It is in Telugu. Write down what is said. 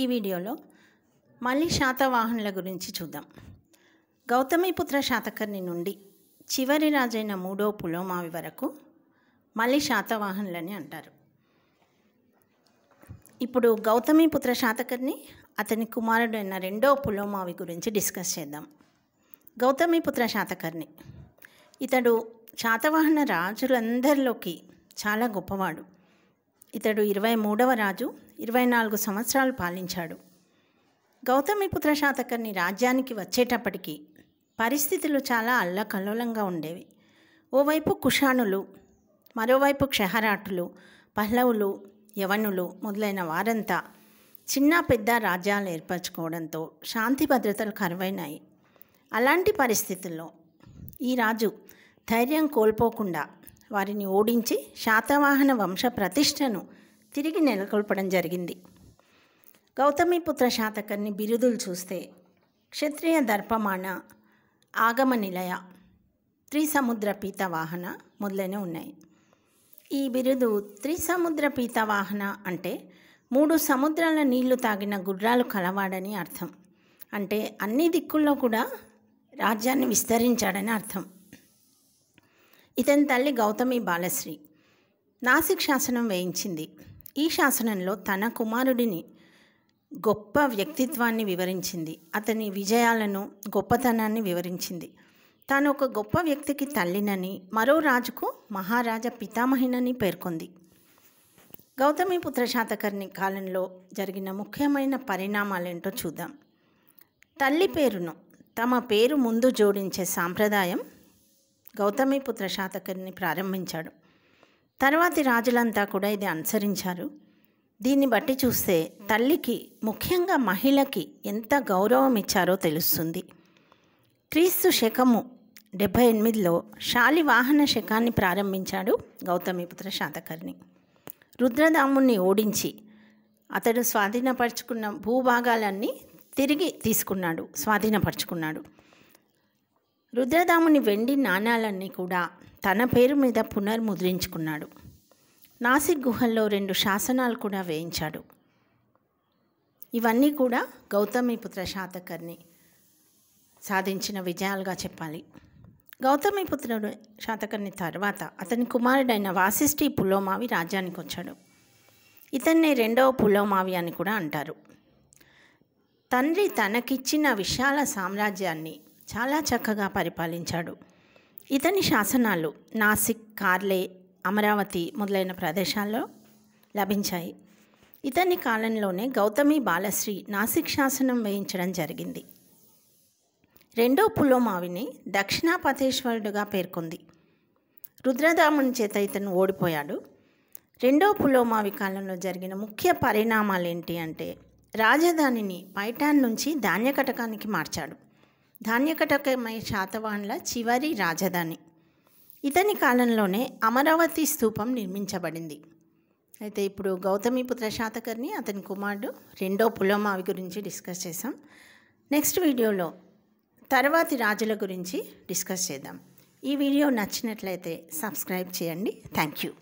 ఈ వీడియోలో మళ్ళీ శాతవాహనుల గురించి చూద్దాం గౌతమిపుత్ర శాతకర్ణి నుండి చివరి రాజైన మూడో పులోమావి వరకు మళ్ళీ శాతవాహనులని అంటారు ఇప్పుడు గౌతమిపుత్ర శాతకర్ణి అతని కుమారుడైన రెండో పులోమావి గురించి డిస్కస్ చేద్దాం గౌతమిపుత్ర శాతకర్ణి ఇతడు శాతవాహన రాజులందరిలోకి చాలా గొప్పవాడు ఇతడు ఇరవై మూడవ రాజు ఇరవై నాలుగు సంవత్సరాలు పాలించాడు గౌతమిపుత్ర శాతకర్ణి రాజ్యానికి వచ్చేటప్పటికీ పరిస్థితులు చాలా అల్లకల్లోలంగా ఉండేవి ఓవైపు కుషాణులు మరోవైపు క్షహరాటులు పహ్లవులు యవనులు మొదలైన వారంతా చిన్న పెద్ద రాజ్యాలు ఏర్పరచుకోవడంతో శాంతి భద్రతలు కరువైనాయి అలాంటి పరిస్థితుల్లో ఈ రాజు ధైర్యం కోల్పోకుండా వారిని ఓడించి శాతవాహన వంశ ప్రతిష్టను తిరిగి నెలకొల్పడం జరిగింది గౌతమిపుత్ర శాతకర్ణి బిరుదులు చూస్తే క్షత్రియ దర్పమాన ఆగమ నిలయ త్రిసముద్ర పీతవాహన మొదలైన ఉన్నాయి ఈ బిరుదు త్రిసముద్ర పీతవాహన అంటే మూడు సముద్రాల నీళ్లు తాగిన గుడ్రాలు కలవాడని అర్థం అంటే అన్ని దిక్కుల్లో కూడా రాజ్యాన్ని విస్తరించాడని అర్థం ఇతని తల్లి గౌతమి బాలశ్రీ నాసిక్ శాసనం వేయించింది ఈ శాసనంలో తన కుమారుడిని గొప్ప వ్యక్తిత్వాన్ని వివరించింది అతని విజయాలను గొప్పతనాన్ని వివరించింది తాను ఒక గొప్ప వ్యక్తికి తల్లినని మరో రాజుకు మహారాజా పితామహినని పేర్కొంది గౌతమి పుత్ర శాతకర్ణి కాలంలో జరిగిన ముఖ్యమైన పరిణామాలేంటో చూద్దాం తల్లి పేరును తమ పేరు ముందు జోడించే సాంప్రదాయం గౌతమిపుత్ర శాతకర్ని ప్రారంభించాడు తర్వాతి రాజులంతా కూడా ఇది అనుసరించారు దీన్ని బట్టి చూస్తే తల్లికి ముఖ్యంగా మహిళకి ఎంత గౌరవం ఇచ్చారో తెలుస్తుంది క్రీస్తు శకము డెబ్భై ఎనిమిదిలో శాలివాహన శకాన్ని ప్రారంభించాడు గౌతమిపుత్ర శాతకర్ణి రుద్రదాముణ్ణి ఓడించి అతడు స్వాధీనపరుచుకున్న భూభాగాలన్నీ తిరిగి తీసుకున్నాడు స్వాధీనపరుచుకున్నాడు రుద్రదాముని వెండి నాణాలన్నీ కూడా తన పేరు మీద పునర్ముద్రించుకున్నాడు నాసిక్ గుహల్లో రెండు శాసనాలు కూడా వేయించాడు ఇవన్నీ కూడా గౌతమిపుత్ర శాతకర్ణి సాధించిన విజయాలుగా చెప్పాలి గౌతమిపుత్రుడు శాతకర్ణి తర్వాత అతని కుమారుడైన వాసిష్ఠి పులోమావి రాజ్యానికి వచ్చాడు ఇతన్ని రెండవ పులోమావి అని కూడా అంటారు తండ్రి తనకిచ్చిన విశాల సామ్రాజ్యాన్ని చాలా చక్కగా పరిపాలించాడు ఇతని శాసనాలు నాసిక్ కార్లే అమరావతి మొదలైన ప్రదేశాల్లో లభించాయి ఇతని కాలంలోనే గౌతమి బాలశ్రీ నాసిక్ శాసనం వేయించడం జరిగింది రెండో పులోమావిని దక్షిణాపతేశ్వరుడుగా పేర్కొంది రుద్రదాముని చేత ఇతను ఓడిపోయాడు రెండో పులోమావి కాలంలో జరిగిన ముఖ్య పరిణామాలు ఏంటి అంటే రాజధానిని పైటాన్ నుంచి ధాన్యకటకానికి మార్చాడు ధాన్యకటకమై శాతవాన్ల చివరి రాజధాని ఇతని కాలంలోనే అమరావతి స్థూపం నిర్మించబడింది అయితే ఇప్పుడు గౌతమిపుత్ర శాతకర్ణి అతని కుమారుడు రెండో పులోమావి గురించి డిస్కస్ చేసాం నెక్స్ట్ వీడియోలో తర్వాతి రాజుల గురించి డిస్కస్ చేద్దాం ఈ వీడియో నచ్చినట్లయితే సబ్స్క్రైబ్ చేయండి థ్యాంక్ యూ